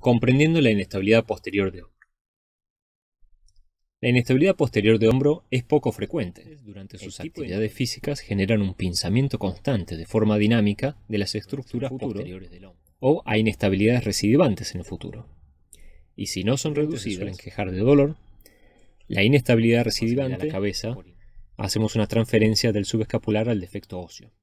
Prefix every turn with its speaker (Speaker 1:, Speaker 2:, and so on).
Speaker 1: comprendiendo la inestabilidad posterior de hombro. La inestabilidad posterior de hombro es poco frecuente. Durante sus actividades físicas generan un pinzamiento constante de forma dinámica de las estructuras posteriores del hombro o hay inestabilidades recidivantes en el futuro. Y si no son reducidas, al quejar de dolor. La inestabilidad
Speaker 2: recidivante de la cabeza, hacemos una transferencia del subescapular al defecto óseo.